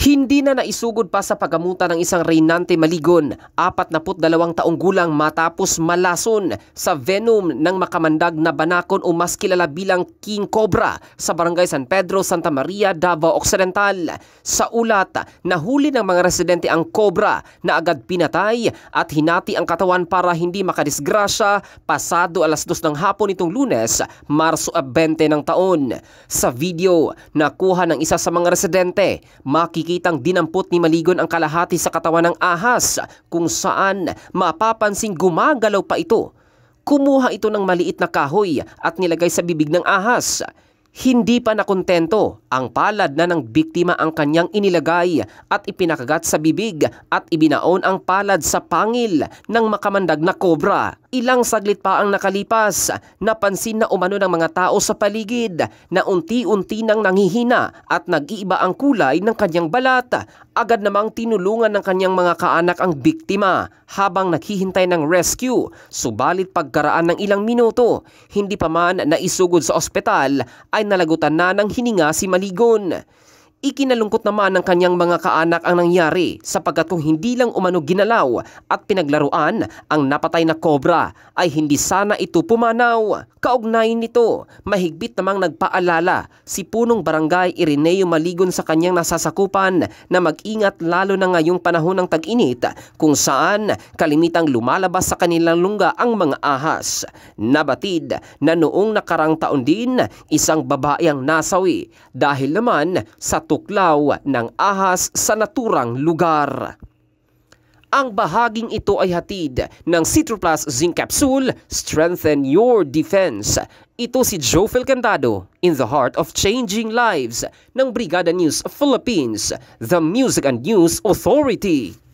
Hindi na naisugod pa sa pagamutan ng isang Reynante Maligon, 42 taong gulang matapos malason sa venom ng makamandag na banakon o mas kilala bilang King Cobra sa barangay San Pedro, Santa Maria, Davao Occidental. Sa ulat, nahuli ng mga residente ang Cobra na agad pinatay at hinati ang katawan para hindi makadisgrasya pasado alas 2 ng hapon nitong lunes, Marso 20 ng taon. Sa video, nakuha ng isa sa mga residente, makikita makikitang dinampot ni Maligon ang kalahati sa katawan ng ahas kung saan mapapansin gumagalaw pa ito. Kumuha ito ng maliit na kahoy at nilagay sa bibig ng ahas. Hindi pa nakontento ang palad na ng biktima ang kanyang inilagay at ipinakagat sa bibig at ibinaon ang palad sa pangil ng makamandag na kobra. Ilang saglit pa ang nakalipas, napansin na umano ng mga tao sa paligid na unti-unti nang nangihina at nag-iiba ang kulay ng kanyang balat. Agad namang tinulungan ng kanyang mga kaanak ang biktima habang naghihintay ng rescue. Subalit pagkaraan ng ilang minuto, hindi pa man naisugod sa ospital ay ay nalagutan na ng hininga si Maligon. Ikinalungkot naman ng kanyang mga kaanak ang nangyari sapagkat kung hindi lang umano ginalaw at pinaglaruan ang napatay na kobra ay hindi sana ito pumanaw. Kaugnayin nito, mahigpit namang nagpaalala si punong barangay Ireneo Maligon sa kanyang nasasakupan na mag-ingat lalo na ngayong panahon ng tag-init kung saan kalimitang lumalabas sa kanilang lungga ang mga ahas. Nabatid na noong nakarang taon din isang babae ang nasawi dahil naman sa tuklaw ng ahas sa naturang lugar. Ang bahaging ito ay hatid ng Citroplus Zinc Capsule, Strengthen Your Defense. Ito si Jofel Candado, in the heart of changing lives ng Brigada News Philippines, the Music and News Authority.